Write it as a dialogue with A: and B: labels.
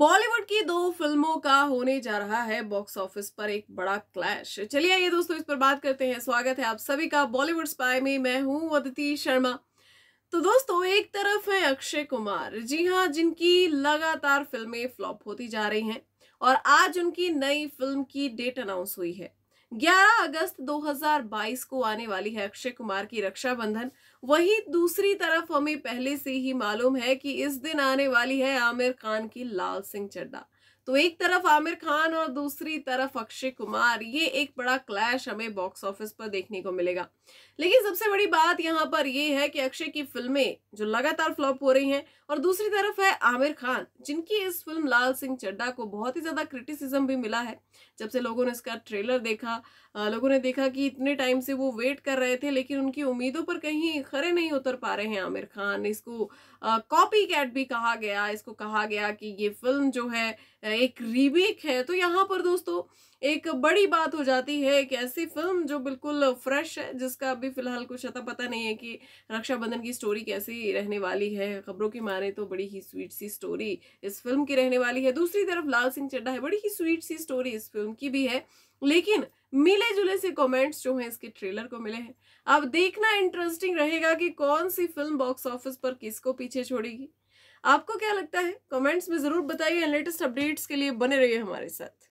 A: बॉलीवुड की दो फिल्मों का होने जा रहा है बॉक्स ऑफिस पर एक बड़ा क्लैश चलिए आइए दोस्तों इस पर बात करते हैं स्वागत है आप सभी का बॉलीवुड स्पाई में मैं हूं अदिति शर्मा तो दोस्तों एक तरफ है अक्षय कुमार जी हाँ जिनकी लगातार फिल्में फ्लॉप होती जा रही हैं और आज उनकी नई फिल्म की डेट अनाउंस हुई है 11 अगस्त 2022 को आने वाली है अक्षय कुमार की रक्षाबंधन वहीं दूसरी तरफ हमें पहले से ही मालूम है कि इस दिन आने वाली है आमिर खान की लाल सिंह चड्डा तो एक तरफ आमिर खान और दूसरी तरफ अक्षय कुमार ये एक बड़ा क्लैश हमें बॉक्स ऑफिस पर देखने को मिलेगा लेकिन सबसे बड़ी बात यहाँ पर यह है कि अक्षय की फिल्में जो लगातार फ्लॉप हो रही हैं और दूसरी तरफ है आमिर खान जिनकी इस फिल्म लाल सिंह चड्डा को बहुत ही ज़्यादा क्रिटिसिज्म भी मिला है जब से लोगों ने इसका ट्रेलर देखा लोगों ने देखा कि इतने टाइम से वो वेट कर रहे थे लेकिन उनकी उम्मीदों पर कहीं खरे नहीं उतर पा रहे हैं आमिर खान इसको कॉपी कैट भी कहा गया इसको कहा गया कि ये फिल्म जो है एक रीमेक है तो यहाँ पर दोस्तों एक बड़ी बात हो जाती है एक ऐसी फिल्म जो बिल्कुल फ्रेश है जिसका अभी फिलहाल कुछ अतः पता नहीं है कि रक्षाबंधन की स्टोरी कैसी रहने वाली है खबरों की माने तो बड़ी ही स्वीट सी स्टोरी इस फिल्म की रहने वाली है दूसरी तरफ लाल सिंह चड्डा है बड़ी ही स्वीट सी स्टोरी इस फिल्म की भी है लेकिन मिले जुले से कमेंट्स जो हैं इसके ट्रेलर को मिले हैं अब देखना इंटरेस्टिंग रहेगा कि कौन सी फिल्म बॉक्स ऑफिस पर किसको पीछे छोड़ेगी आपको क्या लगता है कमेंट्स में ज़रूर बताइए लेटेस्ट अपडेट्स के लिए बने रहिए हमारे साथ